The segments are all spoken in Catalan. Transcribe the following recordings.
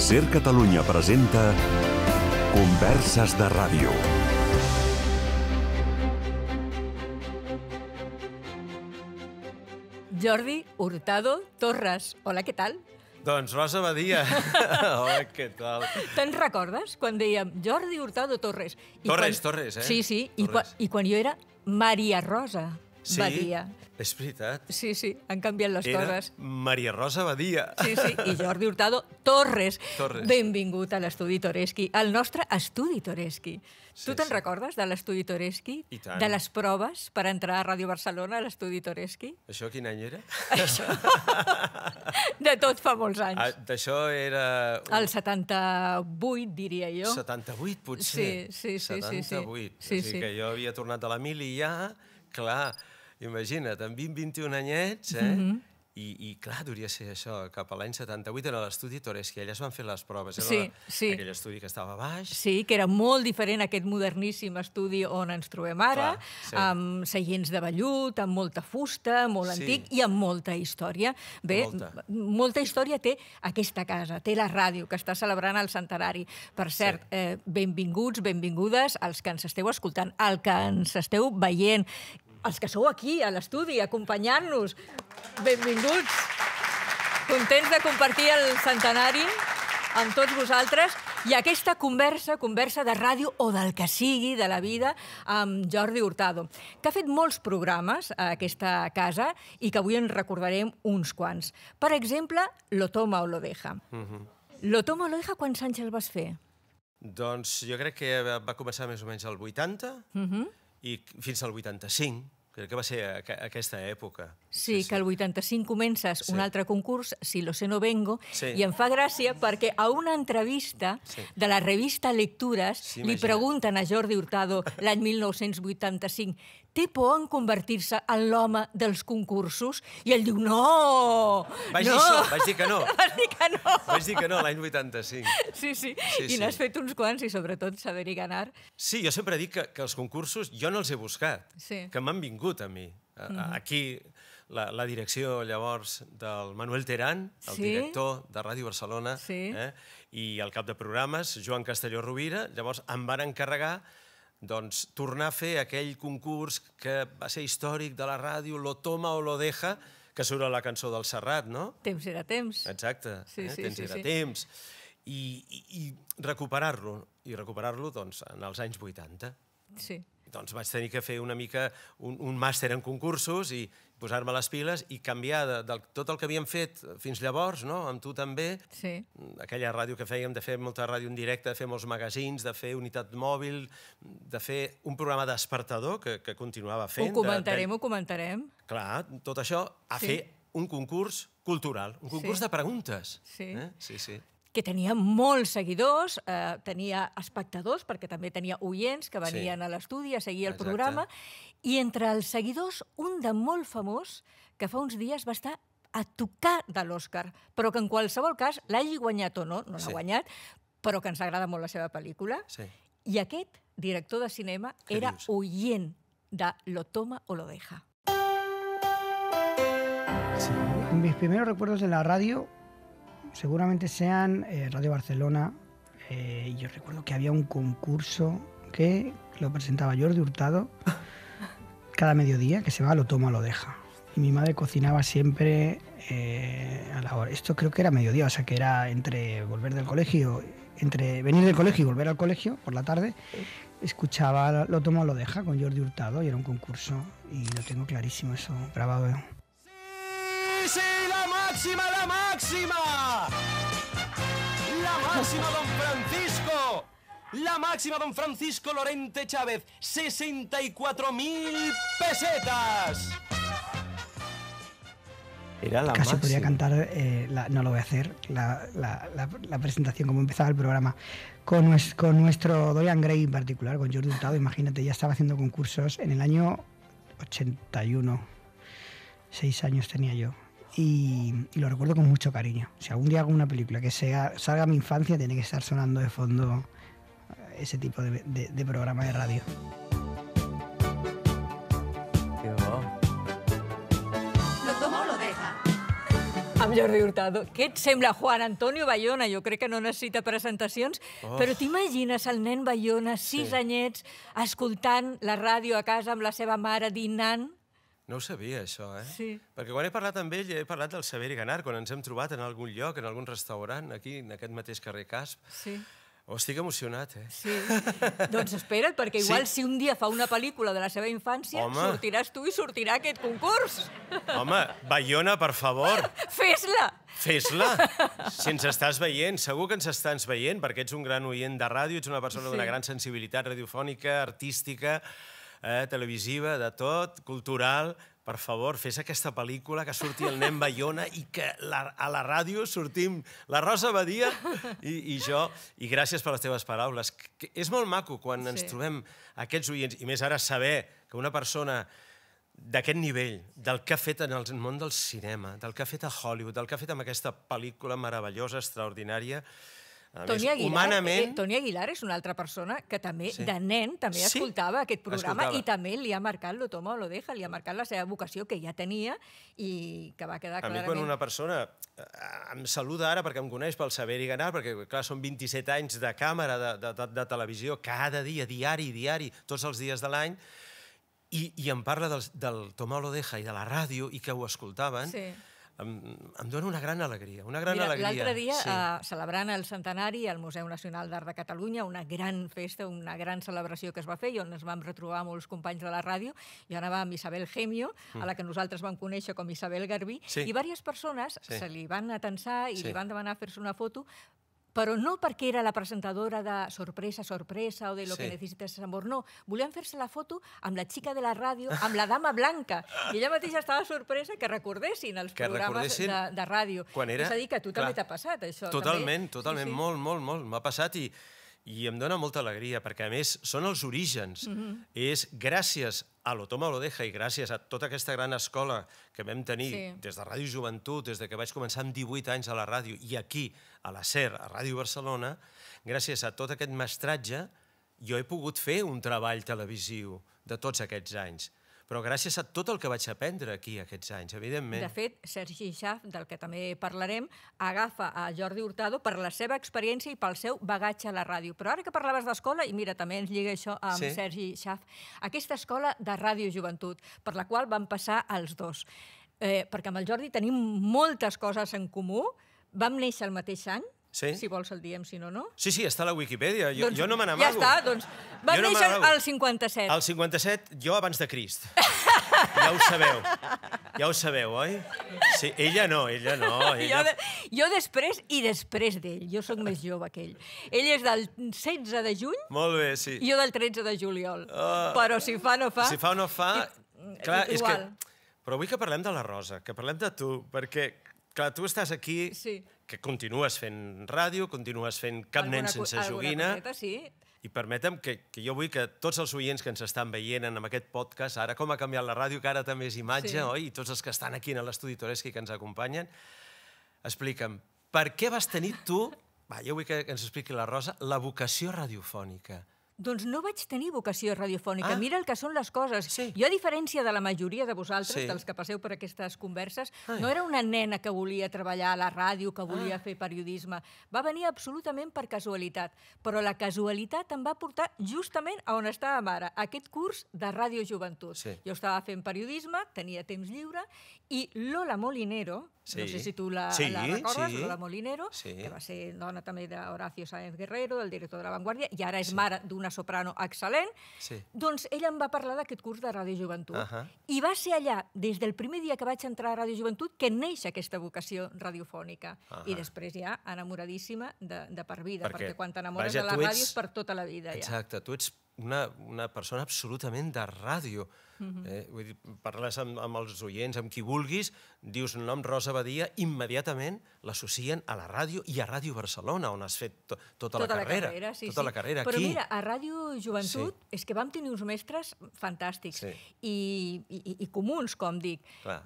Ser Catalunya presenta Converses de ràdio. Jordi Hurtado Torres. Hola, què tal? Doncs Rosa Badia. Hola, què tal? Te'n recordes quan dèiem Jordi Hurtado Torres? I Torres, quan... Torres, eh? Sí, sí, Torres. I, quan, i quan jo era Maria Rosa sí. Badia. És veritat. Sí, sí, han canviat les Era coses. Maria Rosa Badia. Sí, sí, i Jordi Hurtado Torres. Torres. Benvingut a l'estudi Toreschi, al nostre estudi Toreschi. Sí, tu te'n sí. recordes de l'estudi Toreschi? De les proves per entrar a Ràdio Barcelona a l'estudi Toreschi? Això quin any era? Això... de tot fa molts anys. Ah, d'això era... El 78, diria jo. 78, potser. Sí, sí, sí. 78. Sí, sí. O sigui sí, sí. que jo havia tornat a la mili ja, clar Imagina't, amb 20-21 anyets, eh? Mm -hmm. I, I clar, devia ser això, cap a l'any 78 era l'estudi Toreschi, allà es van fer les proves, era sí, la, sí. aquell estudi que estava baix. Sí, que era molt diferent aquest moderníssim estudi on ens trobem ara, clar, sí. amb seients de vellut, amb molta fusta, molt sí. antic i amb molta història. Bé, molta. molta història té aquesta casa, té la ràdio que està celebrant el centenari. Per cert, sí. eh, benvinguts, benvingudes als que ens esteu escoltant, al que ens esteu veient, els que sou aquí, a l'estudi, acompanyant-nos. Benvinguts. Contents de compartir el centenari amb tots vosaltres. I aquesta conversa, conversa de ràdio o del que sigui, de la vida, amb Jordi Hurtado, que ha fet molts programes a aquesta casa i que avui en recordarem uns quants. Per exemple, Lo toma o lo deja. Mm -hmm. Lo toma o lo deja quants Sánchez el vas fer? Doncs jo crec que va començar més o menys al 80, mm -hmm i fins al 85, crec que va ser aquesta època. Sí, sí, que el 85 comences sí. un altre concurs, Si lo sé no vengo, sí. i em fa gràcia perquè a una entrevista sí. de la revista Lectures sí, li pregunten a Jordi Hurtado l'any 1985 té por en convertir-se en l'home dels concursos? I ell diu, no! Vaig no. dir això, vaig dir que no. vaig dir que no. Vaig dir que no, l'any 85. Sí, sí, sí i sí. n'has fet uns quants, i sobretot saber-hi ganar. Sí, jo sempre dic que, que els concursos jo no els he buscat, sí. que m'han vingut a mi. A, mm -hmm. Aquí, la, la direcció llavors del Manuel Terán, el sí? director de Ràdio Barcelona, sí. eh? i el cap de programes, Joan Castelló Rovira, llavors em van encarregar doncs, tornar a fer aquell concurs que va ser històric de la ràdio, Lo toma o lo deja, que surt a la cançó del Serrat, no? Temps era temps. Exacte, sí, eh? sí, temps sí, era sí. temps. I recuperar-lo, i, i recuperar-lo recuperar doncs, en els anys 80. Sí. Doncs vaig tenir que fer una mica un, un màster en concursos i, posar-me les piles i canviar de, de tot el que havíem fet fins llavors, no? amb tu també, sí. aquella ràdio que fèiem, de fer molta ràdio en directe, de fer molts magazins, de fer unitat mòbil, de fer un programa despertador que, que continuava fent. Ho comentarem, de, de... ho comentarem. Clar, tot això a sí. fer un concurs cultural, un concurs sí. de preguntes. Sí. Eh? sí, sí que tenia molts seguidors, eh, tenia espectadors, perquè també tenia oients que venien sí. a l'estudi a seguir el Exacte. programa, i entre els seguidors, un de molt famós, que fa uns dies va estar a tocar de l'Oscar, però que en qualsevol cas l'hagi guanyat o no, no l'ha sí. guanyat, però que ens agrada molt la seva pel·lícula. Sí. I aquest director de cinema Què era dius? oient de Lo toma o lo deja. Sí. Mis primeros recuerdos de la radio seguramente sean eh, Radio Barcelona. Eh, yo recuerdo que había un concurso que lo presentaba Jordi Hurtado cada mediodía, que se va, lo toma, lo deja. Y mi madre cocinaba siempre eh, a la hora. Esto creo que era mediodía, o sea que era entre volver del colegio, entre venir del colegio y volver al colegio por la tarde, escuchaba Lo toma, lo deja con Jordi Hurtado y era un concurso y lo tengo clarísimo eso, grabado máxima, la máxima. La máxima, don Francisco. La máxima, don Francisco Lorente Chávez. 64.000 pesetas. Era la Casi podría cantar, eh, no lo voy a hacer, la, presentación como empezaba el programa. Con, nuestro Dorian Gray en particular, con Jordi Hurtado, imagínate, ya estaba haciendo concursos en el año 81. Seis años tenía yo. y, y, lo recuerdo con mucho cariño. Si algún día hago una película que sea, salga a mi infancia, tiene que estar sonando de fondo eh, ese tipo de, de, de programa de radio. amb Jordi Hurtado. Què et sembla, Juan Antonio Bayona? Jo crec que no necessita presentacions, oh. però t'imagines el nen Bayona, sis sí. anyets, escoltant la ràdio a casa amb la seva mare, dinant? No ho sabia, això, eh? Sí. Perquè quan he parlat amb ell, he parlat del saber i ganar, quan ens hem trobat en algun lloc, en algun restaurant, aquí, en aquest mateix carrer Casp. Sí. Oh, estic emocionat, eh? Sí. doncs espera't, perquè igual sí. si un dia fa una pel·lícula de la seva infància, Home. sortiràs tu i sortirà aquest concurs. Home, Bayona, per favor. Fes-la! Fes-la! Si ens estàs veient, segur que ens estàs veient, perquè ets un gran oient de ràdio, ets una persona sí. d'una gran sensibilitat radiofònica, artística eh, televisiva, de tot, cultural, per favor, fes aquesta pel·lícula que surti el nen Bayona i que la, a la ràdio sortim la Rosa Badia i, i jo. I gràcies per les teves paraules. Que és molt maco quan sí. ens trobem aquests oients, i més ara saber que una persona d'aquest nivell, del que ha fet en el món del cinema, del que ha fet a Hollywood, del que ha fet amb aquesta pel·lícula meravellosa, extraordinària, a Toni, més, Aguilar, humanament... Eh, Toni Aguilar és una altra persona que també, sí. de nen, també sí. escoltava aquest programa escoltava. i també li ha marcat lo toma o lo deja, li ha marcat la seva vocació que ja tenia i que va quedar a clarament... A mi quan una persona eh, em saluda ara perquè em coneix pel saber i ganar, perquè clar, són 27 anys de càmera, de, de, de, de televisió, cada dia, diari, diari, tots els dies de l'any, i, i em parla del, del Tomà Lodeja i de la ràdio i que ho escoltaven, sí em, em dona una gran alegria, una gran Mira, alegria. L'altre dia, sí. eh, celebrant el centenari al Museu Nacional d'Art de Catalunya, una gran festa, una gran celebració que es va fer i on ens vam retrobar molts companys de la ràdio, jo anava amb Isabel Gemio, mm. a la mm. que nosaltres vam conèixer com Isabel Garbí, sí. i diverses persones sí. se li van atensar i sí. li van demanar fer-se una foto però no perquè era la presentadora de sorpresa, sorpresa o de lo sí. que necessites amor, no. Volien fer-se la foto amb la xica de la ràdio, amb la dama blanca, i ella mateixa estava sorpresa que recordessin els que programes recordessin de, de ràdio. Quan era... És a dir, que a tu Clar. també t'ha passat, això. Totalment, també. totalment, sí, sí. molt, molt, molt. M'ha passat i i em dona molta alegria, perquè a més són els orígens. Mm -hmm. És gràcies a l'Otoma Olodeja i gràcies a tota aquesta gran escola que vam tenir sí. des de Ràdio Joventut, des de que vaig començar amb 18 anys a la ràdio i aquí, a la SER, a Ràdio Barcelona, gràcies a tot aquest mestratge, jo he pogut fer un treball televisiu de tots aquests anys però gràcies a tot el que vaig aprendre aquí aquests anys, evidentment. De fet, Sergi Xaf, del que també parlarem, agafa a Jordi Hurtado per la seva experiència i pel seu bagatge a la ràdio. Però ara que parlaves d'escola, i mira, també ens lliga això amb sí. Sergi Xaf, aquesta escola de Ràdio Joventut, per la qual van passar els dos. Eh, perquè amb el Jordi tenim moltes coses en comú, vam néixer el mateix any, Sí? Si vols el diem, si no, no. Sí, sí, està a la Wikipedia. Jo, doncs, jo no me n'amago. Ja està, doncs... Va no néixer al 57. Al 57, jo abans de Crist. ja ho sabeu. Ja ho sabeu, oi? Sí, ella no, ella no. Ella... Jo, de, jo després i després d'ell. Jo sóc més jove que ell. Ell és del 16 de juny. Molt bé, sí. I jo del 13 de juliol. Uh, Però si fa, no fa... Si fa o no fa... I, clar, igual. és que... Però vull que parlem de la Rosa, que parlem de tu, perquè Clar, tu estàs aquí, sí. que continues fent ràdio, continues fent cap alguna, nen sense joguina... Coseta, sí. I permetem que, que jo vull que tots els oients que ens estan veient en aquest podcast, ara com ha canviat la ràdio, que ara també és imatge, sí. oi? I tots els que estan aquí a l'estudi Toreschi que ens acompanyen, explica'm, per què vas tenir tu, va, jo vull que ens expliqui la Rosa, la vocació radiofònica? Doncs no vaig tenir vocació radiofònica. Ah. Mira el que són les coses. Sí. Jo, a diferència de la majoria de vosaltres, sí. dels que passeu per aquestes converses, Ai. no era una nena que volia treballar a la ràdio, que volia ah. fer periodisme. Va venir absolutament per casualitat. Però la casualitat em va portar justament a on estava ara, aquest curs de Ràdio Joventut. Sí. Jo estava fent periodisme, tenia temps lliure, i Lola Molinero, Sí. No sé si tu la, sí, la recordes, sí. Lola Molinero, sí. que va ser dona també d'Horacio Sáenz Guerrero, el director de La Vanguardia, i ara és sí. mare d'una soprano excel·lent. Sí. Doncs ella em va parlar d'aquest curs de Ràdio Joventut. Uh -huh. I va ser allà, des del primer dia que vaig entrar a Ràdio Joventut, que neix aquesta vocació radiofònica. Uh -huh. I després ja enamoradíssima de, de per vida, perquè, perquè quan t'enamores de la ràdio ets... és per tota la vida. Ja. Exacte, tu ets una, una persona absolutament de ràdio. Mm -hmm. eh? Vull dir, parles amb, amb els oients, amb qui vulguis, dius el nom Rosa Badia, immediatament l'associen a la ràdio i a Ràdio Barcelona, on has fet to tota, tota la carrera. La carrera sí, tota sí. la carrera Però aquí. mira, a Ràdio Joventut sí. és que vam tenir uns mestres fantàstics sí. i, i, i comuns, com dic. Clar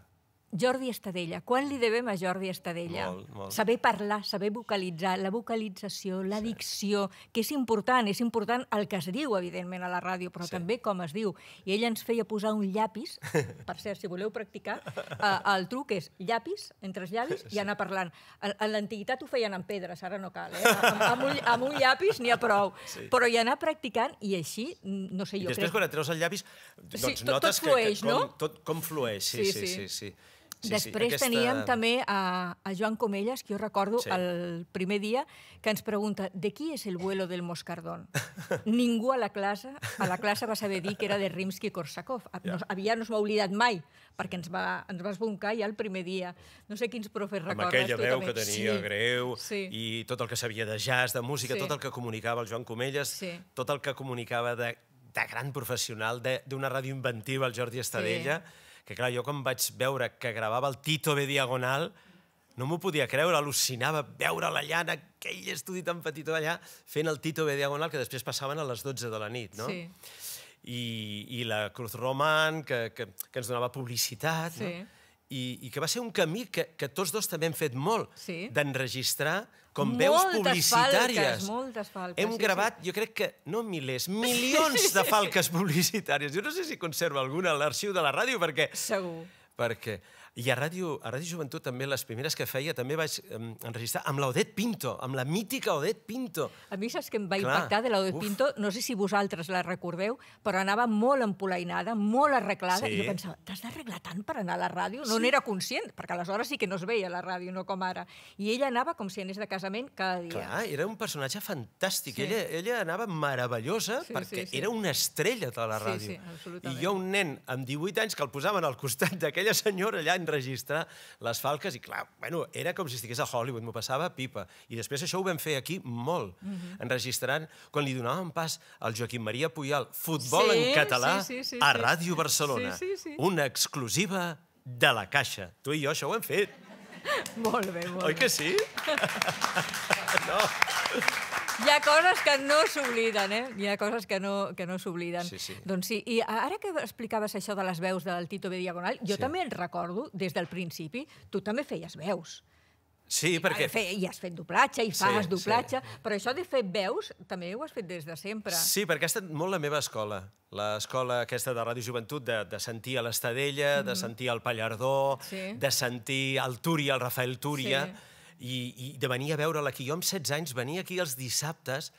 Jordi Estadella. Quan li devem a Jordi Estadella? Molt, molt. Saber parlar, saber vocalitzar, la vocalització, la sí. dicció, que és important, és important el que es diu, evidentment, a la ràdio, però sí. també com es diu. I ell ens feia posar un llapis, per cert, si voleu practicar, eh, el truc és llapis, entre els llavis, sí. i anar parlant. En, en l'antiguitat ho feien amb pedres, ara no cal, eh? Amb, amb, un, amb un llapis n'hi ha prou. Sí. Però i anar practicant, i així, no sé, jo I després, crec... quan et treus el llapis, doncs sí, tot, notes tot flueix, que, que com, no? tot, com flueix, sí, sí, sí. sí, sí. sí. Sí, Després sí, aquesta... teníem també a, a Joan Comelles, que jo recordo sí. el primer dia, que ens pregunta de qui és el vuelo del Moscardón? Ningú a la classe a la classe va saber dir que era de Rimsky-Korsakov. Ja. No, no s'ho ha oblidat mai, perquè ens va, ens va esboncar ja el primer dia. No sé quins profes recordes. Amb aquella veu que tenia sí. greu sí. i tot el que sabia de jazz, de música, sí. tot el que comunicava el Joan Comelles, sí. tot el que comunicava de, de gran professional, d'una ràdio inventiva, el Jordi Estadella... Sí que clar, jo quan vaig veure que gravava el Tito B Diagonal, no m'ho podia creure, al·lucinava veure la llana, aquell estudi tan petit allà, fent el Tito B Diagonal, que després passaven a les 12 de la nit, no? Sí. I, i la Cruz Roman, que, que, que ens donava publicitat, sí. no? I, i que va ser un camí que, que tots dos també hem fet molt, sí. d'enregistrar com moltes veus publicitàries. Falques, moltes falques. Hem gravat, sí, sí. jo crec que, no milers, milions de falques publicitàries. Jo no sé si conserva alguna a l'arxiu de la ràdio, perquè... Segur. Perquè i a Ràdio, a Ràdio Joventut també, les primeres que feia, també vaig enregistrar amb l'Odet Pinto, amb la mítica Odet Pinto. A mi saps que em va Clar. impactar de l'Odet Pinto? No sé si vosaltres la recordeu, però anava molt empolainada, molt arreglada, sí. i jo pensava, t'has d'arreglar tant per anar a la ràdio? No sí. n'era conscient, perquè aleshores sí que no es veia la ràdio, no com ara. I ella anava com si anés de casament cada dia. Clar, era un personatge fantàstic. Sí. Ella, ella anava meravellosa sí, perquè sí, sí. era una estrella de la ràdio. Sí, sí, I jo, un nen amb 18 anys, que el posaven al costat d'aquella senyora allà enregistrar les falques i, clar, bueno, era com si estigués a Hollywood, m'ho passava pipa. I després això ho vam fer aquí molt, mm -hmm. enregistrant, quan li donàvem pas al Joaquim Maria Puyal, futbol sí, en català, sí, sí, sí, a Ràdio Barcelona. Sí, sí, sí. Una exclusiva de la Caixa. Tu i jo això ho hem fet. Molt bé, molt bé. Oi que sí? no. Hi ha coses que no s'obliden, eh? Hi ha coses que no, que no s'obliden. Sí, sí. Doncs sí, i ara que explicaves això de les veus del Tito B. Diagonal, jo sí. també en recordo, des del principi, tu també feies veus. Sí, perquè... Fe, I has fet doblatge, i fas sí, doblatge, sí. però això de fer veus també ho has fet des de sempre. Sí, perquè ha estat molt la meva escola. L'escola aquesta de Ràdio Joventut, de, de sentir a l'Estadella, mm. de sentir al Pallardó, sí. de sentir al Túria, al Rafael Túria... Sí i, i de venir a veure-la aquí. Jo amb 16 anys venia aquí els dissabtes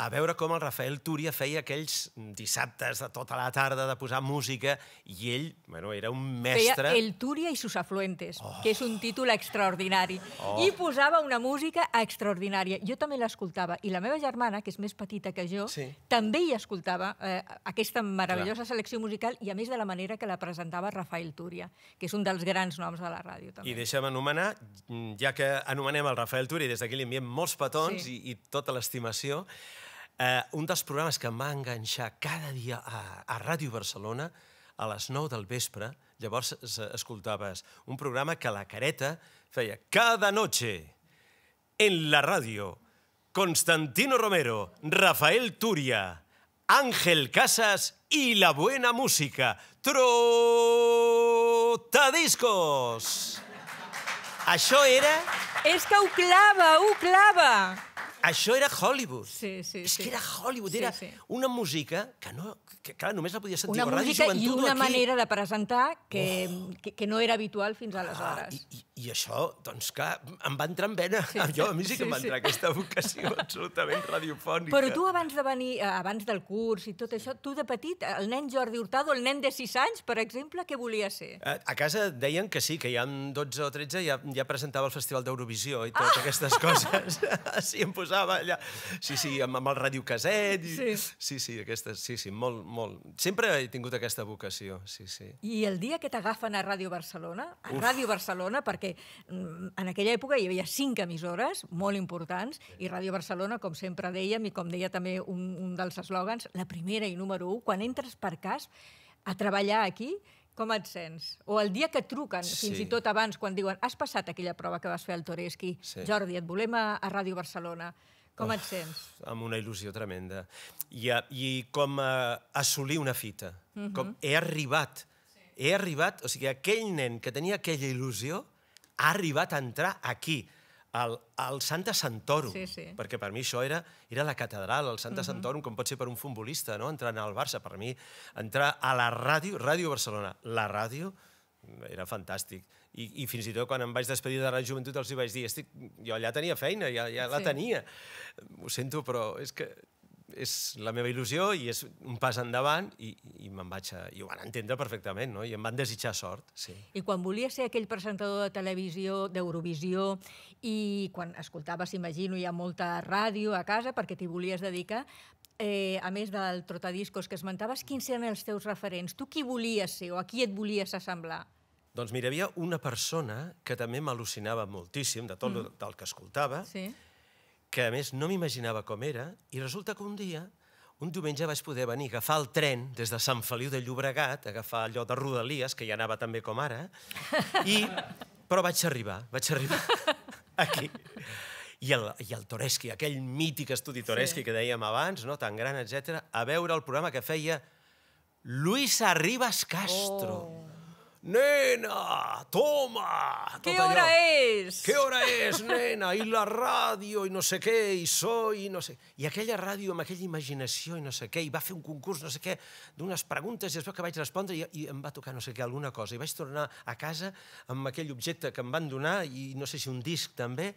a veure com el Rafael Túria feia aquells dissabtes de tota la tarda de posar música i ell, bueno, era un mestre... Feia El Túria i sus afluentes, oh. que és un oh. títol extraordinari. Oh. I posava una música extraordinària. Jo també l'escoltava i la meva germana, que és més petita que jo, sí. també hi escoltava eh, aquesta meravellosa Clar. selecció musical i a més de la manera que la presentava Rafael Túria, que és un dels grans noms de la ràdio. També. I deixem anomenar, ja que anomenem el Rafael Túria, des d'aquí li enviem molts petons sí. i, i tota l'estimació, Eh, un dels programes que va enganxar cada dia a, a Ràdio Barcelona, a les 9 del vespre, llavors escoltaves un programa que la careta feia cada noche en la ràdio Constantino Romero, Rafael Turia, Ángel Casas y la buena música. Trotadiscos! Això era... És que ho clava, ho clava! Això era Hollywood. Sí, sí, és sí. que era Hollywood, era sí, sí. una música que, no, que clar, només la podia sentir una a ràdio joventut. Una música i una aquí. manera de presentar que, oh. que, que no era habitual fins ah, aleshores. Ah, i, i, i això, doncs clar, em va entrar en vena. Sí. Jo, a mi sí que sí, em va entrar sí. aquesta vocació absolutament radiofònica. Però tu abans de venir, eh, abans del curs i tot això, tu de petit, el nen Jordi Hurtado, el nen de 6 anys, per exemple, què volia ser? A, eh, a casa deien que sí, que ja amb 12 o 13 ja, ja presentava el Festival d'Eurovisió i totes ah! aquestes coses. sí, em posava allà... Sí, sí, amb, amb el radiocaset. I... Sí. Sí, sí, aquestes, sí, sí, molt, molt. Sempre he tingut aquesta vocació, sí, sí. I el dia que t'agafen a Ràdio Barcelona, a Ràdio Barcelona, perquè Mm, en aquella època hi havia cinc emissores molt importants i Ràdio Barcelona, com sempre dèiem i com deia també un, un dels eslògans, la primera i número 1, quan entres per cas a treballar aquí, com et sents? O el dia que truquen, sí. fins i tot abans, quan diuen has passat aquella prova que vas fer al Toreski, sí. Jordi, et volem a, a Ràdio Barcelona. Com et sents? Amb una il·lusió tremenda. I, a, i com a eh, assolir una fita. Uh -huh. Com mhm. he arribat. Sí. He arribat, o sigui, aquell nen que tenia aquella il·lusió, ha arribat a entrar aquí, al, al Santa Santorum, sí, sí. perquè per mi això era, era la catedral, el Santa uh mhm. -huh. Santorum, com pot ser per un futbolista, no? entrar al Barça, per mi, entrar a la ràdio, Ràdio Barcelona, la ràdio, era fantàstic. I, I fins i tot quan em vaig despedir de la joventut els hi vaig dir, estic, jo allà tenia feina, ja, ja sí. la tenia. Ho sento, però és que és la meva il·lusió i és un pas endavant i, i me'n vaig a... I ho van entendre perfectament, no? I em van desitjar sort, sí. I quan volia ser aquell presentador de televisió, d'Eurovisió, i quan escoltaves, imagino, hi ha molta ràdio a casa perquè t'hi volies dedicar, eh, a més del trotadiscos que esmentaves, quins eren els teus referents? Tu qui volies ser o a qui et volies assemblar? Doncs mira, hi havia una persona que també m'al·lucinava moltíssim de tot mm. del que escoltava, sí que a més no m'imaginava com era, i resulta que un dia, un diumenge vaig poder venir a agafar el tren des de Sant Feliu de Llobregat, agafar allò de Rodalies, que ja anava també com ara, i... però vaig arribar, vaig arribar aquí. I el, i el Toreschi, aquell mític estudi Toreschi sí. que dèiem abans, no, tan gran, etc, a veure el programa que feia Luisa Arribas Castro. Oh nena, toma. ¿Qué hora allò. és? Què hora és, nena? I la ràdio, i no sé què, i soy, i no sé... I aquella ràdio amb aquella imaginació i no sé què, i va fer un concurs, no sé què, d'unes preguntes, i es veu que vaig respondre i, i em va tocar no sé què, alguna cosa. I vaig tornar a casa amb aquell objecte que em van donar, i no sé si un disc també,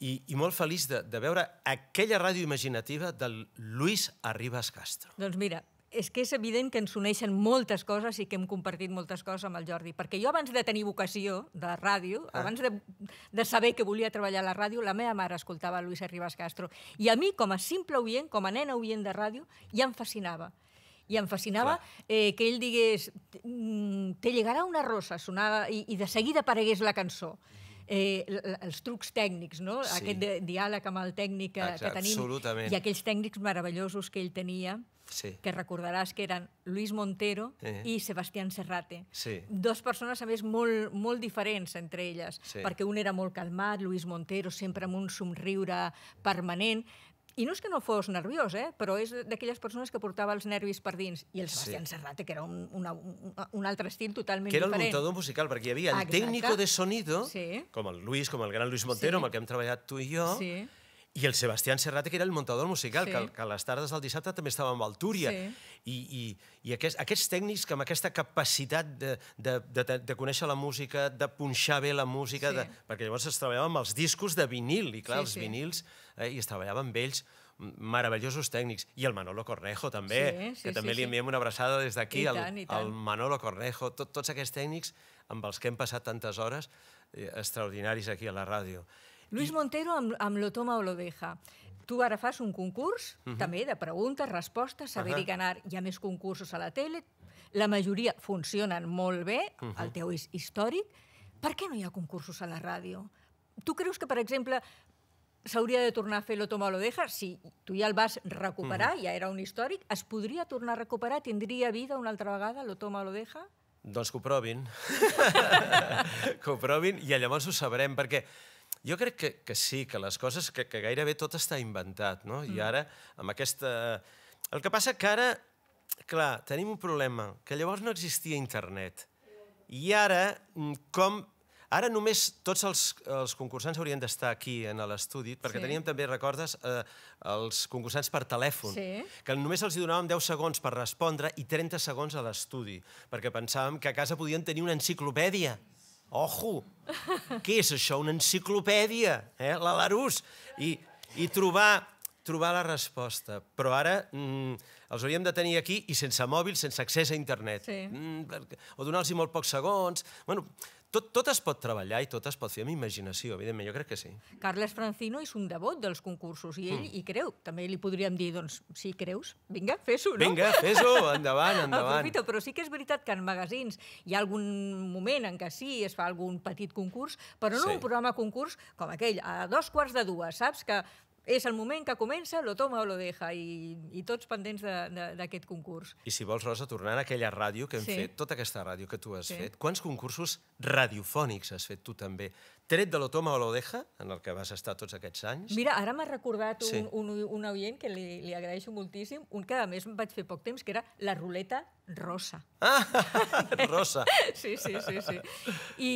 i, i molt feliç de, de veure aquella ràdio imaginativa del Luis Arribas Castro. Doncs mira, és que és evident que ens uneixen moltes coses i que hem compartit moltes coses amb el Jordi, perquè jo abans de tenir vocació de ràdio, ah. abans de, de saber que volia treballar a la ràdio, la meva mare escoltava Luis Arribas Castro, i a mi, com a simple oient, com a nena oient de ràdio, ja em fascinava. I em fascinava eh, que ell digués mm, «Te llegarà una rosa», sonava, i, i de seguida aparegués la cançó. Mm eh, els trucs tècnics, no? Sí. Aquest diàleg amb el tècnic que, Exacte, que tenim. Absolutament. I aquells tècnics meravellosos que ell tenia, sí. que recordaràs que eren Luis Montero eh. i Sebastián Serrate. Sí. Dos persones, a més, molt, molt diferents entre elles, sí. perquè un era molt calmat, Luis Montero, sempre amb un somriure permanent, i no és que no fos nerviós, eh? però és d'aquelles persones que portava els nervis per dins. I el Sebastián sí. Serrate, que era un, una, un, altre estil totalment diferent. Que era el muntador musical, perquè hi havia el Exacte. tècnico de sonido, sí. com el Luis, com el gran Luis Montero, sí. amb el que hem treballat tu i jo, sí i el Sebastián Serrat, que era el muntador musical, sí. que, que a les tardes del dissabte també estava amb el Túria. Sí. I, i, i aquest, aquests tècnics que amb aquesta capacitat de, de, de, de conèixer la música, de punxar bé la música, sí. de, perquè llavors es treballava amb els discos de vinil, i clar, sí, els sí. vinils, eh, i es treballava amb ells meravellosos tècnics. I el Manolo Cornejo, també, sí, sí, que també sí, li enviem una abraçada des d'aquí, al, al Manolo Cornejo, tot, tots aquests tècnics amb els que hem passat tantes hores, eh, extraordinaris aquí a la ràdio. Lluís Montero amb, amb Lo toma o lo deja. Tu ara fas un concurs, uh mhm. -huh. també, de preguntes, respostes, saber uh -huh. i ganar. Hi ha més concursos a la tele, la majoria funcionen molt bé, uh mhm. -huh. el teu és històric. Per què no hi ha concursos a la ràdio? Tu creus que, per exemple, s'hauria de tornar a fer lo toma o lo deja? si tu ja el vas recuperar, -huh. Mhm. ja era un històric, es podria tornar a recuperar? Tindria vida una altra vegada lo toma o deja? Doncs que ho provin. que ho provin i llavors ho sabrem, perquè jo crec que, que sí, que les coses, que, que gairebé tot està inventat, no? Mm. I ara, amb aquesta... El que passa que ara, clar, tenim un problema, que llavors no existia internet. I ara, mm, com... Ara només tots els, els concursants haurien d'estar aquí, en l'estudi, perquè sí. teníem també, recordes, eh, els concursants per telèfon, sí. que només els donàvem 10 segons per respondre i 30 segons a l'estudi, perquè pensàvem que a casa podien tenir una enciclopèdia. Ojo! Què és això? Una enciclopèdia, eh? la Larús. I, i trobar, trobar la resposta. Però ara mm, els hauríem de tenir aquí i sense mòbil, sense accés a internet. Sí. Mm, o donar-los molt pocs segons. Bueno, tot, tot es pot treballar i tot es pot fer amb imaginació, evidentment, jo crec que sí. Carles Francino és un devot dels concursos i ell mm. hi creu. També li podríem dir, doncs, si creus, vinga, fes-ho, no? Vinga, fes-ho, endavant, endavant. Aprofita, però sí que és veritat que en magazins hi ha algun moment en què sí, es fa algun petit concurs, però no sí. un programa concurs com aquell, a dos quarts de dues, saps? Que és el moment que comença, lo toma o lo deja, i, i tots pendents d'aquest concurs. I si vols, Rosa, tornant a aquella ràdio que hem sí. fet, tota aquesta ràdio que tu has sí. fet, quants concursos radiofònics has fet tu també? Tret de lo toma o lo deja, en el que vas estar tots aquests anys? Mira, ara m'ha recordat un, sí. un, un, un oient que li, li agraeixo moltíssim, un que a més vaig fer poc temps, que era la ruleta rosa. Ah, rosa! sí, sí, sí, sí. I,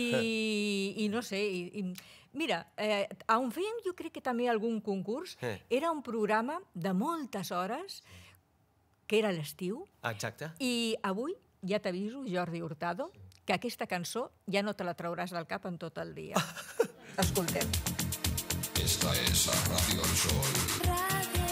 i no sé, i, i Mira, eh, on fèiem jo crec que també algun concurs, eh. era un programa de moltes hores, que era l'estiu. Exacte. I avui, ja t'aviso, Jordi Hurtado, que aquesta cançó ja no te la trauràs del cap en tot el dia. Escoltem. Esta es Radio El Sol. Radio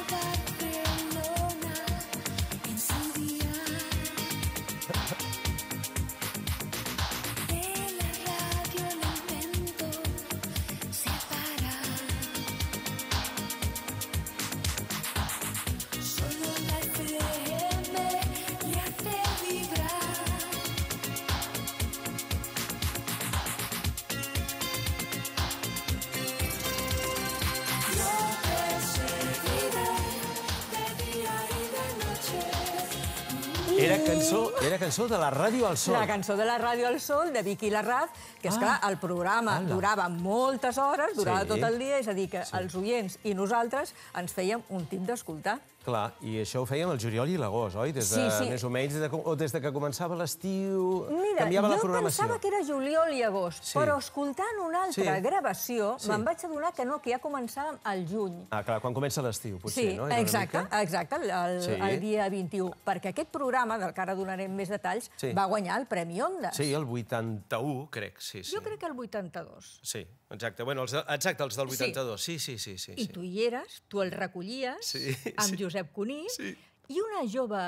Era cançó, era cançó de la Ràdio al Sol. La cançó de la Ràdio al Sol, de Vicky Larraz, que, és ah. clar, el programa Ala. durava moltes hores, durava sí. tot el dia, és a dir, que sí. els oients i nosaltres ens fèiem un tip d'escoltar. Clar, i això ho fèiem el juliol i l'agost, oi? Des de, sí, sí. Més o menys, des de, o des de que començava l'estiu... Mira, canviava la programació. jo pensava que era juliol i agost, sí. però escoltant una altra sí. gravació sí. me'n vaig adonar que no, que ja començàvem al juny. Ah, clar, quan comença l'estiu, potser, sí, no? exacte, exacte, el, el, sí. el dia 21. Perquè aquest programa, del que ara donarem més detalls, sí. va guanyar el Premi Ondas. Sí, el 81, crec, sí, sí. Jo crec que el 82. Sí. Exacte, bueno, els, exacte, els del 82, sí, sí, sí. sí, sí I tu hi eres, tu el recollies sí, amb sí. Josep Cuní, sí. i una jove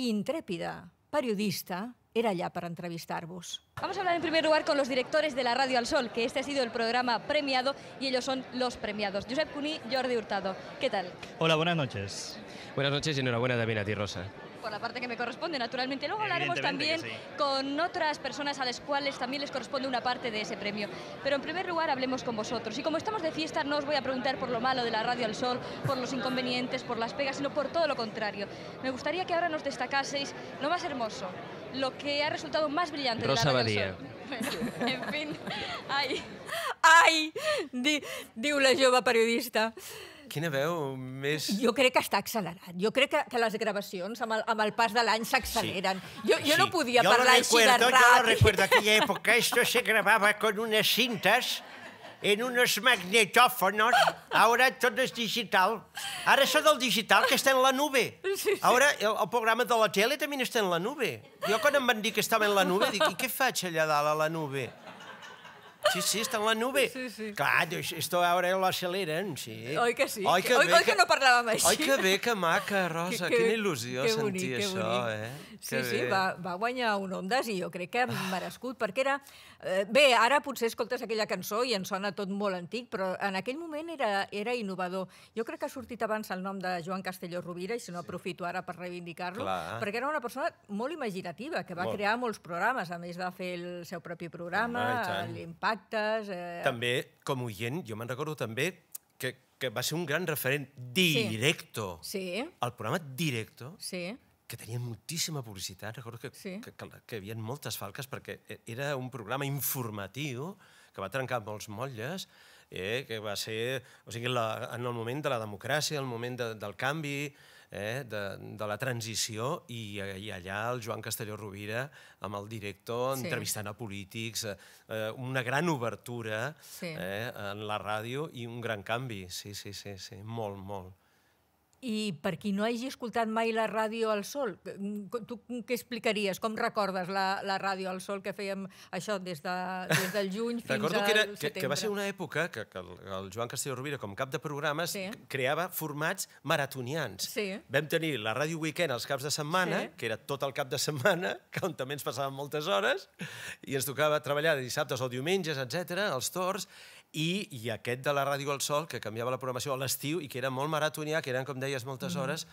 i intrépida periodista era allà per entrevistar-vos. Vamos a hablar en primer lugar con los directores de la Radio Al Sol, que este ha sido el programa premiado y ellos son los premiados. Josep Cuní, Jordi Hurtado, ¿qué tal? Hola, buenas noches. Buenas noches y enhorabuena también a ti, Rosa. por la parte que me corresponde, naturalmente. Luego hablaremos también con otras personas a las cuales también les corresponde una parte de ese premio. Pero en primer lugar hablemos con vosotros. Y como estamos de fiesta, no os voy a preguntar por lo malo de la radio al sol, por los inconvenientes, por las pegas, sino por todo lo contrario. Me gustaría que ahora nos destacaseis lo más hermoso, lo que ha resultado más brillante Rosa de la radio al en fin, ¡Ay! ¡Ay! di, la periodista. Quina veu més... Jo crec que està accelerat. Jo crec que, que les gravacions amb el, amb el pas de l'any s'acceleren. Sí. Jo, jo sí. no podia jo parlar recuerdo, així de ràpid. Jo no recordo aquella època. això se gravava con unes cintes en unos magnetòfonos, ara tot és digital. Ara això del digital, que està en la nube. Ara el, el programa de la tele també està en la nube. Jo quan em van dir que estava en la nube, dic, i què faig allà dalt a la nube? Sí, sí, està en la nube. Sí, sí. Clar, doncs, esto ahora lo aceleren, sí. Oi que sí? Oi que, oi, oi que, no parlàvem així? Oi que bé, que maca, Rosa. Que, que, Quina il·lusió que bonic, sentir que això, bonic. eh? Sí, que sí, va, va guanyar un Ondas i jo crec que hem ah. merescut, perquè era... Eh, bé, ara potser escoltes aquella cançó i ens sona tot molt antic, però en aquell moment era, era innovador. Jo crec que ha sortit abans el nom de Joan Castelló Rovira, i si no sí. aprofito ara per reivindicar-lo, perquè era una persona molt imaginativa, que va molt. crear molts programes. A més, va fer el seu propi programa, ah, l'Impact, actes... Eh... També, com oient, jo me'n recordo també que, que va ser un gran referent directo. Sí. sí. El programa Directo. Sí que tenia moltíssima publicitat. Recordo que, sí. que, que, que hi havia moltes falques perquè e, era un programa informatiu que va trencar molts motlles, eh, que va ser... O sigui, la, en el moment de la democràcia, el moment de, del canvi, eh, de, de la transició i, i allà el Joan Castelló Rovira amb el director sí. entrevistant a polítics, eh, eh una gran obertura sí. eh, en la ràdio i un gran canvi, sí, sí, sí, sí molt, molt. I per qui no hagi escoltat mai la ràdio al sol, mm, tu mm, què explicaries? Com recordes la, la ràdio al sol que fèiem això des, de, des del juny fins Recordo al que era, setembre? Que, que va ser una època que, que el, el Joan Castelló Rovira, com cap de programes, sí. creava formats maratonians. Sí. Vam tenir la ràdio weekend als caps de setmana, sí. que era tot el cap de setmana, que on també ens passaven moltes hores, i ens tocava treballar dissabtes o diumenges, etc els tors, i, i aquest de la Ràdio al Sol, que canviava la programació a l'estiu i que era molt maratonià, que eren, com deies, moltes mm. hores,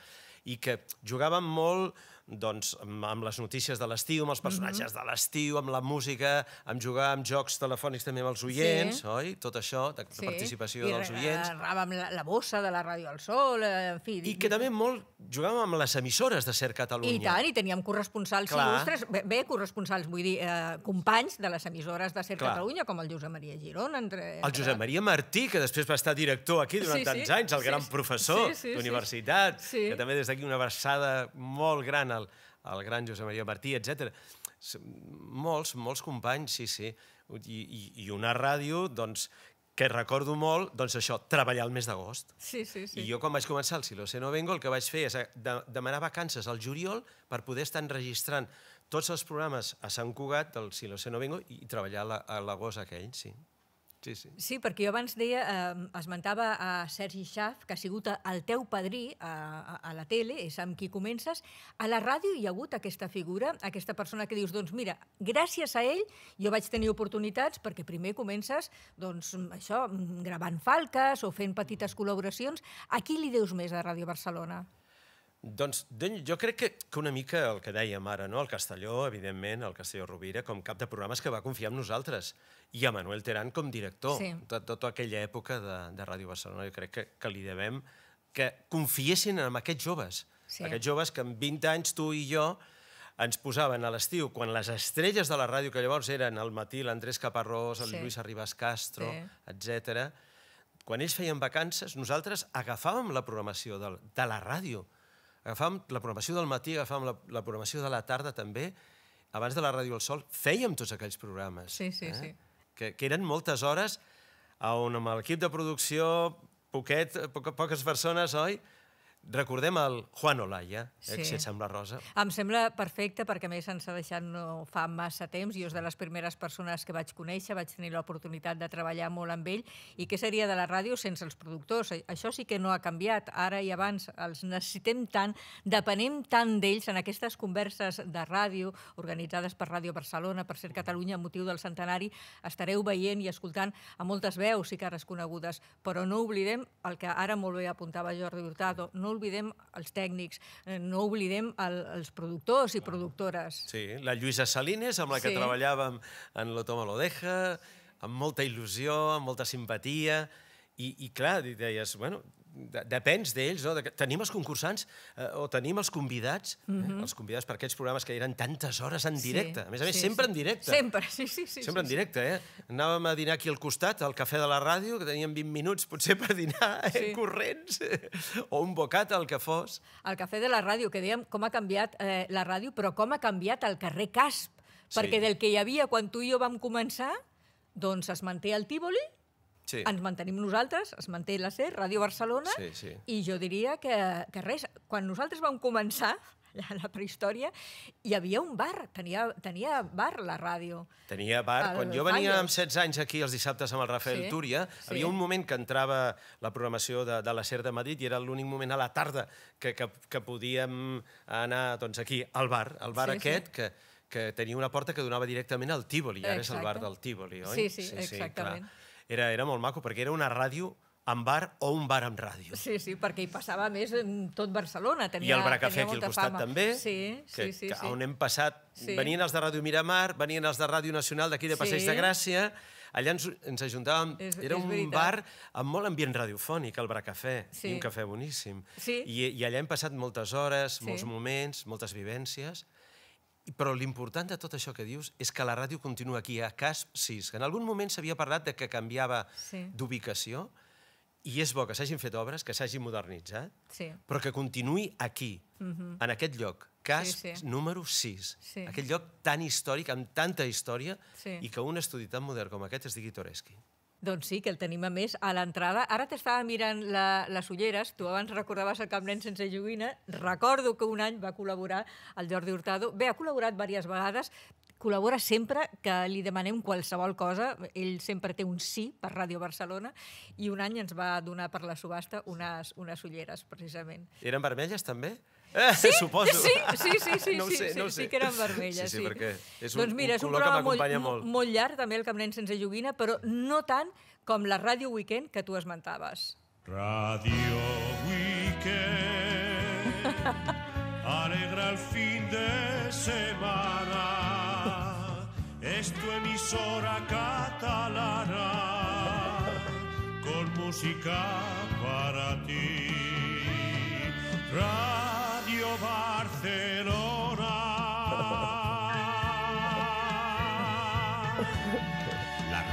i que jugàvem molt doncs, amb les notícies de l'estiu, amb els personatges mm -hmm. de l'estiu, amb la música, amb jugar amb jocs telefònics també amb els oients, sí. oi? Tot això, de, sí. participació I dels oients. I amb la, la bossa de la Ràdio al Sol, eh, en fi... I que també molt jugàvem amb les emissores de Ser Catalunya. I tant, i teníem corresponsals Clar. il·lustres, bé, bé, corresponsals, vull dir, eh, companys de les emissores de Ser Clar. Catalunya, com el Josep Maria Girona. Entre, entre... El Josep Maria Martí, que després va estar director aquí durant sí, sí. tants anys, el sí, gran professor sí, sí, d'universitat, sí. que també des d'aquí una versada molt gran Ferran, el, el gran Josep Maria Martí, etc. Molts, molts companys, sí, sí. I, i, i una ràdio, doncs, que recordo molt, doncs això, treballar el mes d'agost. Sí, sí, sí. I jo quan vaig començar el Silo no vengo, el que vaig fer és eh, de, demanar vacances al juliol per poder estar enregistrant tots els programes a Sant Cugat del Silo no vengo i treballar la, a l'agost aquell, sí. Sí, sí. sí, perquè jo abans deia, eh, esmentava a Sergi Schaff, que ha sigut el teu padrí a, a, a la tele, és amb qui comences. A la ràdio hi ha hagut aquesta figura, aquesta persona que dius, doncs mira, gràcies a ell jo vaig tenir oportunitats perquè primer comences, doncs, mm, això, mm, gravant falques o fent petites col·laboracions. A qui li deus més a Ràdio Barcelona? Doncs jo crec que, que una mica el que dèiem ara, no? el Castelló, evidentment, el Castelló Rovira, com cap de programes que va confiar en nosaltres, i a Manuel Terán com director sí. de tota aquella època de, de Ràdio Barcelona. Jo crec que, que li devem que confiessin en aquests joves, sí. aquests joves que amb 20 anys tu i jo ens posaven a l'estiu, quan les estrelles de la ràdio, que llavors eren el matí l'Andrés Caparrós, el sí. Lluís Arribas Castro, sí. etc. quan ells feien vacances, nosaltres agafàvem la programació de, de la ràdio, agafàvem la programació del matí, agafàvem la, la programació de la tarda també, abans de la Ràdio al Sol, fèiem tots aquells programes. Sí, sí, eh? sí. Que, que eren moltes hores on amb l'equip de producció, poquet, poques persones, oi? Recordem el Juan Olaya, eh, sí. si et sembla, Rosa. Em sembla perfecte perquè, a més, ens ha deixat no fa massa temps. i és de les primeres persones que vaig conèixer, vaig tenir l'oportunitat de treballar molt amb ell. I què seria de la ràdio sense els productors? Això sí que no ha canviat. Ara i abans els necessitem tant, depenem tant d'ells en aquestes converses de ràdio organitzades per Ràdio Barcelona, per Ser Catalunya, amb motiu del centenari. Estareu veient i escoltant a moltes veus i cares conegudes, però no oblidem el que ara molt bé apuntava Jordi Hurtado. No oblidem els tècnics, eh, no oblidem el, els productors i productores. Sí, la Lluïsa Salines, amb la que treballàvem en Lo Toma Lo Deja, amb molta il·lusió, amb molta simpatia, i, i clar, deies, bueno, de, depens d'ells, no? tenim els concursants eh, o tenim els convidats, mm -hmm. eh, mhm. els convidats per aquests programes que eren tantes hores en directe. Sí, a més a més, sí, sempre sí. en directe. Sempre, sí, sí. sí sempre sí, en directe, sí. eh? Anàvem a dinar aquí al costat, al cafè de la ràdio, que teníem 20 minuts potser per dinar, eh, sí. corrents, o un bocat, el que fos. Al cafè de la ràdio, que dèiem com ha canviat eh, la ràdio, però com ha canviat el carrer Casp, perquè sí. del que hi havia quan tu i jo vam començar, doncs es manté el Tívoli, sí. ens mantenim nosaltres, es manté la ser, Ràdio Barcelona, sí, sí. i jo diria que, que res, quan nosaltres vam començar la, la prehistòria, hi havia un bar, tenia, tenia bar la ràdio. Tenia bar. El, quan jo venia amb 16 anys aquí els dissabtes amb el Rafael sí, Túria, sí. havia un moment que entrava la programació de, de la SER de Madrid i era l'únic moment a la tarda que, que, que podíem anar doncs, aquí al bar, al bar sí, aquest, sí. que que tenia una porta que donava directament al Tívoli, ara Exacte. és el bar del Tívoli, oi? Sí, sí, sí exactament. Sí, clar era, era molt maco, perquè era una ràdio amb bar o un bar amb ràdio. Sí, sí, perquè hi passava més en tot Barcelona. Tenia, I el Bracafé aquí al costat fama. també, sí, que, sí, sí, que sí. on hem passat... Sí. Venien els de Ràdio Miramar, venien els de Ràdio Nacional d'aquí de Passeig sí. de Gràcia, allà ens, ens ajuntàvem... És, era és un veritat. bar amb molt ambient radiofònic, el Bracafé, sí. i un cafè boníssim. Sí. I, I allà hem passat moltes hores, sí. molts moments, moltes vivències... Però l'important de tot això que dius és que la ràdio continua aquí, a CASP 6. En algun moment s'havia parlat de que canviava sí. d'ubicació i és bo que s'hagin fet obres, que s'hagin modernitzat, sí. però que continuï aquí, uh mhm. -huh. en aquest lloc, CASP sí, sí. número 6. Sí. Aquell lloc tan històric, amb tanta història, sí. i que un estudi tan modern com aquest es digui Toreski. Doncs sí, que el tenim a més a l'entrada. Ara t'estava mirant la, les ulleres, tu abans recordaves el Camp Nen sense joguina, recordo que un any va col·laborar el Jordi Hurtado. Bé, ha col·laborat diverses vegades, col·labora sempre que li demanem qualsevol cosa, ell sempre té un sí per Ràdio Barcelona, i un any ens va donar per la subhasta unes, unes ulleres, precisament. Eren vermelles, també? Eh, sí? Suposo. Sí, sí, sí, sí, no sí, sé, sí, no sí, sí, que eren vermelles. Sí, sí, sí, perquè és un, doncs mira, un, un color que m'acompanya molt, molt. Molt llarg, també, el Camp sense joguina, però no tant com la Ràdio Weekend que tu esmentaves. Ràdio Weekend alegra el fin de semana es tu emisora catalana con música para ti. Ràdio Barcelona. La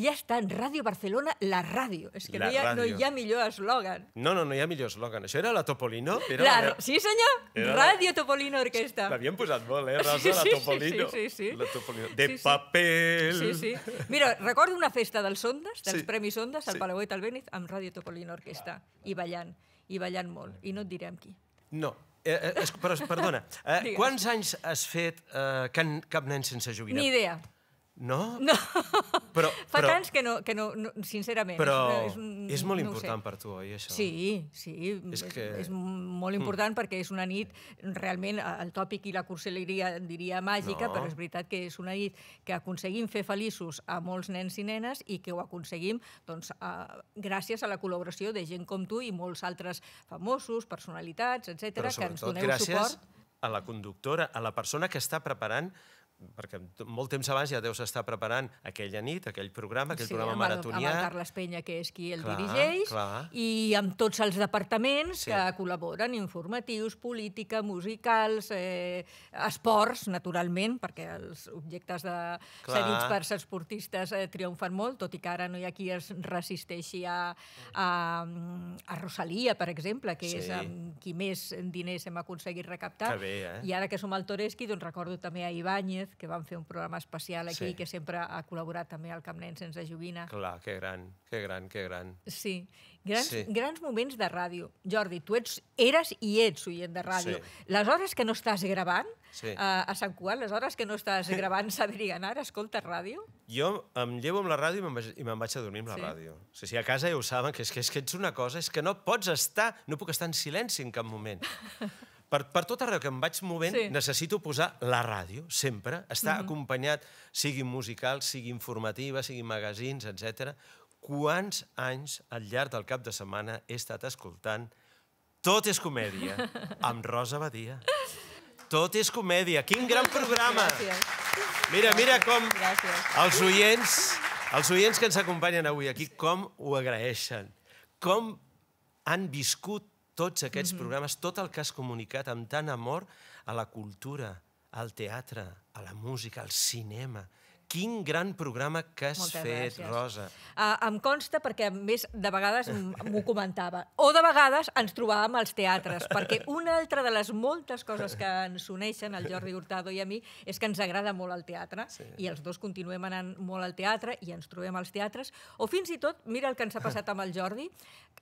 ja està en Ràdio Barcelona, la ràdio. És que no, hi ha, no hi ha millor eslògan. No, no, no hi ha millor eslògan. Això era la Topolino? Era la, la... Sí, senyor. Era ràdio la... Topolino Orquesta. L'havien posat molt, eh, Rosa, sí, sí, la Topolino. Sí, sí, sí. La Topolino. De sí, sí. papel! Sí, sí. Mira, recordo una festa dels Ondes, dels sí. Premis Ondes, al sí. Palauet al Béniz, amb Ràdio Topolino Orquesta, ah, i ballant. Ah i ballant molt. I no et direm qui. No, Eh, eh, es, però, perdona, eh, quants anys has fet eh, can, Cap nen sense joguina? Ni idea. No? No. Però, Fa però, tants que no, que no, no sincerament. Però és, un, és molt no important per tu, oi, això? Sí, sí. És, que... és molt mm. important mm. perquè és una nit, realment, el tòpic i la curseleria diria màgica, no. però és veritat que és una nit que aconseguim fer feliços a molts nens i nenes i que ho aconseguim doncs, a, gràcies a la col·laboració de gent com tu i molts altres famosos, personalitats, etc que ens doneu gràcies suport. gràcies a la conductora, a la persona que està preparant perquè molt temps abans ja deus estar preparant aquella nit, aquell programa, aquell sí, programa amb maratonià. Amb el Carles Penya, que és qui el clar, dirigeix, clar. i amb tots els departaments sí. que col·laboren, informatius, política, musicals, eh, esports, naturalment, perquè els objectes de cedits per esportistes eh, triomfen molt, tot i que ara no hi ha qui es resisteixi a, a, a Rosalia, per exemple, que sí. és amb qui més diners hem aconseguit recaptar. bé, eh? I ara que som al Toreski, doncs recordo també a Ibáñez, Martínez, que vam fer un programa especial aquí, sí. que sempre ha col·laborat també al Camp Nen sense joguina. Clar, que gran, que gran, que gran. Sí, grans, sí. grans moments de ràdio. Jordi, tu ets, eres i ets oient de ràdio. Sí. Les hores que no estàs gravant sí. a, eh, a Sant Cugat, les hores que no estàs gravant Sabrina, ara escolta ràdio? Jo em llevo amb la ràdio i me'n vaig, vaig a dormir amb la sí. ràdio. O sigui, a casa ja ho saben, que és, que és que ets una cosa, és que no pots estar, no puc estar en silenci en cap moment. per, per tot arreu que em vaig movent, sí. necessito posar la ràdio, sempre, estar mm -hmm. acompanyat, sigui musical, sigui informativa, sigui magazines, etc. Quants anys al llarg del cap de setmana he estat escoltant Tot és comèdia, amb Rosa Badia. Tot és comèdia, quin gran programa! Gràcies. Mira, mira com Gràcies. els oients, els oients que ens acompanyen avui aquí, com ho agraeixen, com han viscut tots aquests mm -hmm. programes, tot el que has comunicat amb tant amor a la cultura, al teatre, a la música, al cinema, Quin gran programa que has Moltes fet, gràcies. Rosa. Uh, em consta perquè, a més, de vegades m'ho comentava. O de vegades ens trobàvem als teatres, perquè una altra de les moltes coses que ens uneixen, al Jordi Hurtado i a mi, és que ens agrada molt el teatre, sí. i els dos continuem anant molt al teatre i ens trobem als teatres, o fins i tot, mira el que ens ha passat amb el Jordi,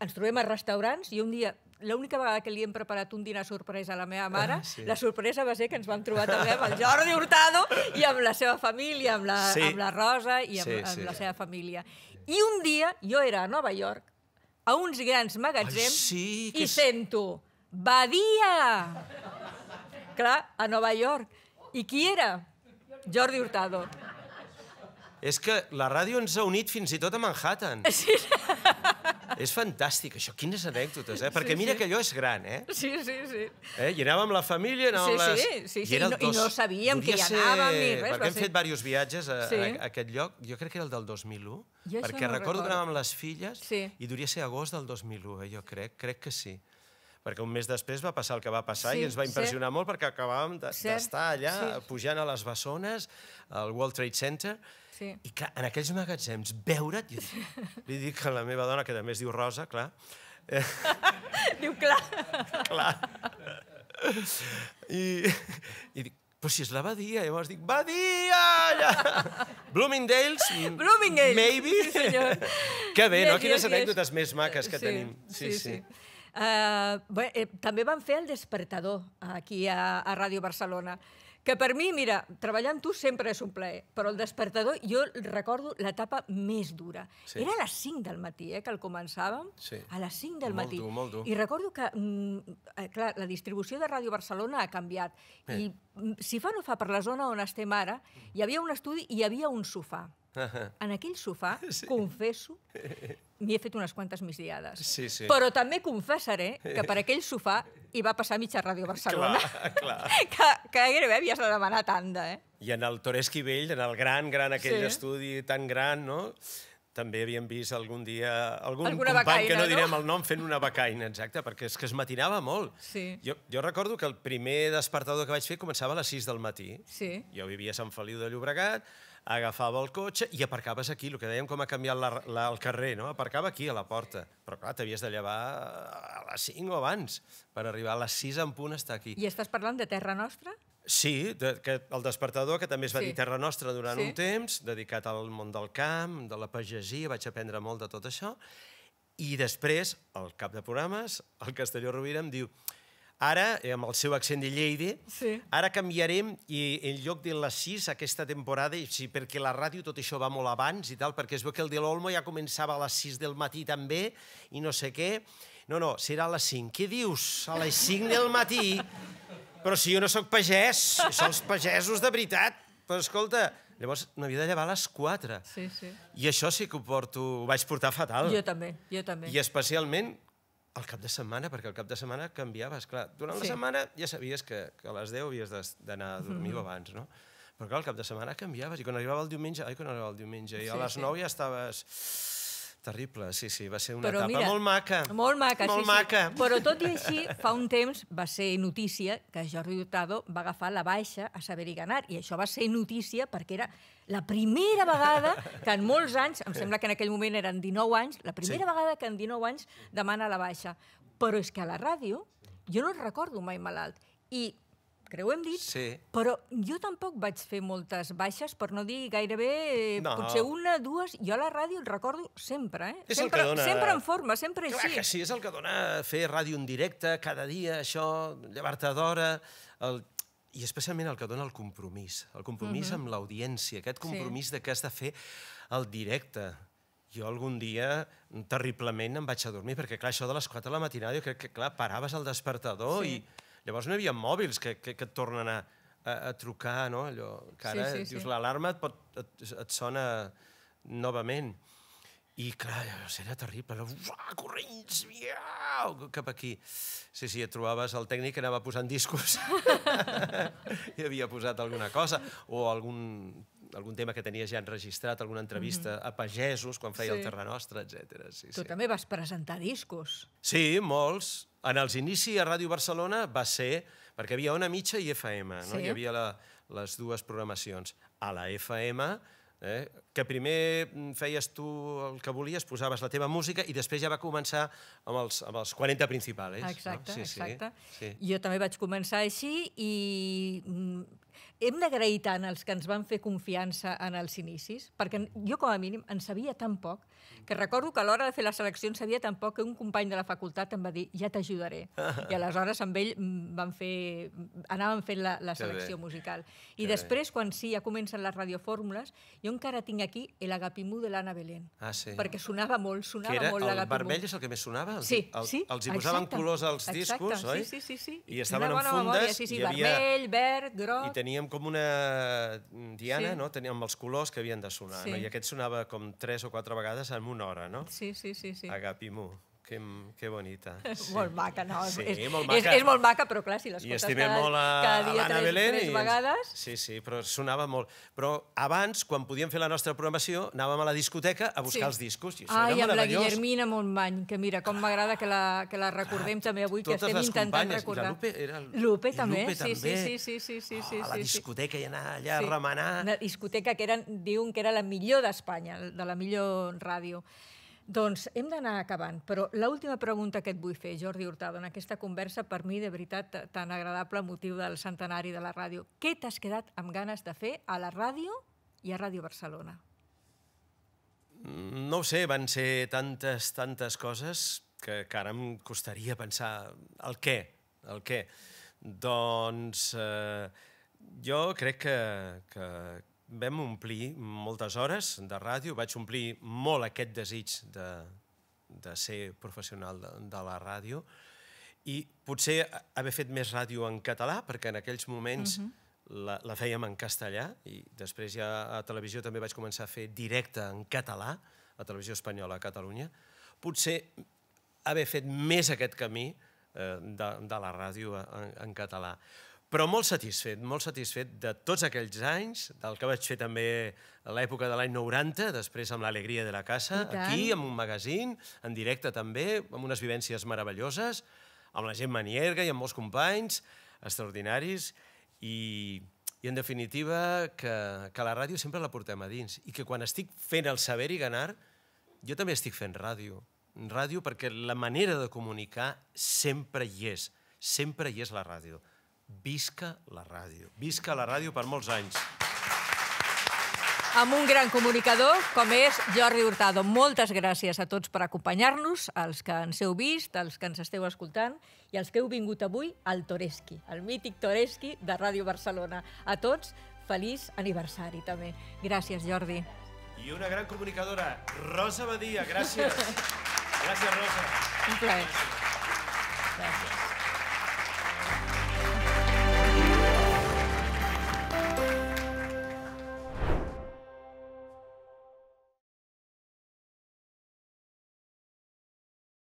ens trobem a restaurants i un dia l'única vegada que li hem preparat un dinar sorpresa a la meva mare, ah, sí. la sorpresa va ser que ens vam trobar també amb el Jordi Hurtado i amb la seva família, amb la sí. amb la Rosa i amb, sí, sí. amb la seva família. I un dia jo era a Nova York, a uns grans magatzems, sí, i és... sento, Badia! Clar, a Nova York. I qui era? Jordi Hurtado. És que la ràdio ens ha unit fins i tot a Manhattan. Sí. És fantàstic, això. Quines anècdotes, eh? Perquè sí, mira sí. que allò és gran, eh? Sí, sí, sí. Eh? I anàvem la família, anàvem sí, sí, les... Sí, sí, I, no, dos... i no sabíem que hi anàvem ser... ni res. Perquè hem ser... fet diversos viatges a, sí. a, a aquest lloc. Jo crec que era el del 2001. Jo perquè no recordo que anàvem les filles sí. i duria ser agost del 2001, eh? jo crec. Crec que sí perquè un mes després va passar el que va passar sí, i ens va impressionar cert. molt perquè acabàvem d'estar allà sí. pujant a les Bessones, al World Trade Center, Sí. I clar, en aquells magatzems, veure't... Jo dic, li dic a la meva dona, que també es diu Rosa, clar... Eh, diu clar. clar. I, i dic, però si és la Badia, llavors dic, Badia! Ja. Bloomingdales? Bloomingdales. Maybe? Sí, senyor. Que bé, yes, no? Quines yes, anècdotes yes. més maques que sí, tenim. Sí, sí. sí. sí. Uh, bé, eh, també van fer el despertador aquí a, a Ràdio Barcelona que per mi, mira, treballar amb tu sempre és un plaer, però el despertador, jo recordo l'etapa més dura. Sí. Era a les 5 del matí, eh, que el començàvem, sí. a les 5 del molt matí. Dur, molt dur. I recordo que, mm, eh, clar, la distribució de Ràdio Barcelona ha canviat, eh. i mm, si fa no fa per la zona on estem ara, hi havia un estudi i hi havia un sofà. En aquell sofà, sí. confesso, m'hi he fet unes quantes migdiades. Sí, sí. Però també confessaré que per aquell sofà i va passar mitja Ràdio Barcelona. Clar, clar. que, que gairebé havies de demanar tanda, eh? I en el Toreschi Vell, en el gran, gran, aquell sí. estudi tan gran, no?, també havíem vist algun dia algun Alguna company, que no, no direm el nom, fent una becaina, exacte, perquè és que es matinava molt. Sí. Jo, jo recordo que el primer despertador que vaig fer començava a les 6 del matí. Sí. Jo vivia a Sant Feliu de Llobregat, agafava el cotxe i aparcaves aquí, el que dèiem com ha canviat la, la, el carrer, no? aparcava aquí a la porta, però clar, t'havies de llevar a les 5 o abans per arribar a les 6 en punt estar aquí. I estàs parlant de Terra Nostra? Sí, de, que el despertador, que també es va sí. dir Terra Nostra durant sí. un temps, dedicat al món del camp, de la pagesia, vaig aprendre molt de tot això, i després, al cap de programes, el Castelló Rovira em diu Ara, eh, amb el seu accent de Lleida, sí. ara canviarem i en lloc de les 6 aquesta temporada, sí, perquè la ràdio tot això va molt abans i tal, perquè es veu que el de l'Olmo ja començava a les 6 del matí també i no sé què. No, no, serà a les 5. Què dius? A les 5 del matí? Però si jo no sóc pagès, són els pagesos de veritat. Però escolta, llavors m'havia de llevar a les 4. Sí, sí. I això sí que ho porto... Ho vaig portar fatal. Jo també, jo també. I especialment al cap de setmana, perquè al cap de setmana canviaves, clar. Durant sí. la setmana ja sabies que, que a les 10 havies d'anar a dormir mm abans, no? Però clar, al cap de setmana canviaves i quan arribava el diumenge, ai, quan arribava el diumenge, i sí, a les 9 sí. ja estaves Terrible, sí, sí, va ser una però etapa mira, molt maca. Molt maca, molt sí, maca. sí. Però tot i així, fa un temps va ser notícia que Jordi Hurtado va agafar la baixa a saber-hi ganar, i això va ser notícia perquè era la primera vegada que en molts anys, em sembla que en aquell moment eren 19 anys, la primera sí. vegada que en 19 anys demana la baixa. Però és que a la ràdio jo no recordo mai malalt. I crec ho hem dit, sí. però jo tampoc vaig fer moltes baixes, per no dir gairebé, eh, no. potser una, dues, jo a la ràdio el recordo sempre, eh? És sempre, dona... sempre en forma, sempre Clar així. Clar que sí, és el que dona fer ràdio en directe, cada dia, això, llevar-te d'hora, el... i especialment el que dona el compromís, el compromís uh mhm. -huh. amb l'audiència, aquest compromís sí. de que has de fer el directe, jo algun dia terriblement em vaig a dormir, perquè clar, això de les 4 de la matinada, jo crec que clar, paraves el despertador sí. i Llavors no hi havia mòbils que, que, que et tornen a, a, a trucar, no? Allò, que ara sí, sí, dius, sí. l'alarma et, pot, et, et sona novament. I clar, llavors era terrible, era, uah, corrents, uah, cap aquí. Sí, sí, et trobaves el tècnic que anava posant discos i havia posat alguna cosa, o algun algun tema que tenies ja enregistrat, alguna entrevista mm -hmm. a pagesos quan feia sí. el Terra Nostra, etc. Sí, tu sí. també vas presentar discos. Sí, molts. En els inicis a Ràdio Barcelona va ser... Perquè havia una mitja i FM, sí. no? Hi havia la, les dues programacions. A la FM eh? que primer mm, feies tu el que volies, posaves la teva música i després ja va començar amb els, amb els 40 principals. Exacte, no? sí, exacte. Sí, sí. Jo també vaig començar així i mm, hem d'agrair tant els que ens van fer confiança en els inicis, perquè jo, com a mínim, en sabia tan poc, que recordo que a l'hora de fer la selecció en sabia tan poc que un company de la facultat em va dir ja t'ajudaré. I aleshores amb ell mm, van fer, mm, anàvem fent la, la selecció musical. I que després, bé. quan sí, ja comencen les radiofórmules, jo encara tinc aquí el agapimú de l'Anna Belén. Ah, sí. Perquè sonava molt, sonava era, molt l'agapimú. El vermell és el que més sonava? El, sí, el, sí. Els hi posaven exacte, colors als discos, exacte, oi? Sí, sí, sí, sí. I estaven en fundes. Memòria, sí, sí, i havia... vermell, verd, groc... I teníem com una mm, diana, sí. no? Tenia amb els colors que havien de sonar, sí. no? I aquest sonava com tres o quatre vegades en una hora, no? Sí, sí, sí. sí. Agapimu. Que, que bonita. Sí. Molt maca, no? Sí, és, molt maca. És, és molt maca, però clar, si l'escoltes cada, molt a, cada dia tres, Belén tres i... vegades... Sí, sí, però sonava molt. Però abans, quan podíem fer la nostra programació, anàvem a la discoteca a buscar sí. els discos. I això ah, era amb la Guillermina Montmany, que mira, com m'agrada que, la, que la recordem ah, també avui, que estem intentant recordar. Totes les companyes, i la Lupe, era... Lupe també, Lupe sí, també. sí, sí, sí, sí, ah, sí, sí, oh, a la discoteca i anar allà sí. a remenar... Una discoteca que eren, diuen que era la millor d'Espanya, de la millor ràdio. Doncs hem d'anar acabant, però l'última pregunta que et vull fer, Jordi Hurtado, en aquesta conversa, per mi, de veritat, tan agradable motiu del centenari de la ràdio. Què t'has quedat amb ganes de fer a la ràdio i a Ràdio Barcelona? Mm, no ho sé, van ser tantes, tantes coses que, que ara em costaria pensar el què, el què. Doncs eh, jo crec que, que, vam omplir moltes hores de ràdio, vaig omplir molt aquest desig de, de ser professional de, de la ràdio i potser haver fet més ràdio en català, perquè en aquells moments uh mhm. -huh. la, la fèiem en castellà i després ja a televisió també vaig començar a fer directe en català, a Televisió Espanyola a Catalunya. Potser haver fet més aquest camí eh, de, de la ràdio en, en català. Però molt satisfet, molt satisfet de tots aquells anys, del que vaig fer també a l'època de l'any 90, després amb l'Alegria de la Casa, aquí, amb un magazín, en directe també, amb unes vivències meravelloses, amb la gent manierga i amb molts companys extraordinaris, i, i en definitiva que, que la ràdio sempre la portem a dins, i que quan estic fent el saber i ganar, jo també estic fent ràdio. Ràdio perquè la manera de comunicar sempre hi és, sempre hi és la ràdio visca la ràdio. Visca la ràdio per molts anys. Amb un gran comunicador, com és Jordi Hurtado. Moltes gràcies a tots per acompanyar-nos, als que ens heu vist, als que ens esteu escoltant i als que heu vingut avui al Toreski, al mític Toreski de Ràdio Barcelona. A tots, feliç aniversari també. Gràcies, Jordi. I una gran comunicadora, Rosa Badia. Gràcies. Gràcies, Rosa. Un plaer. Gràcies.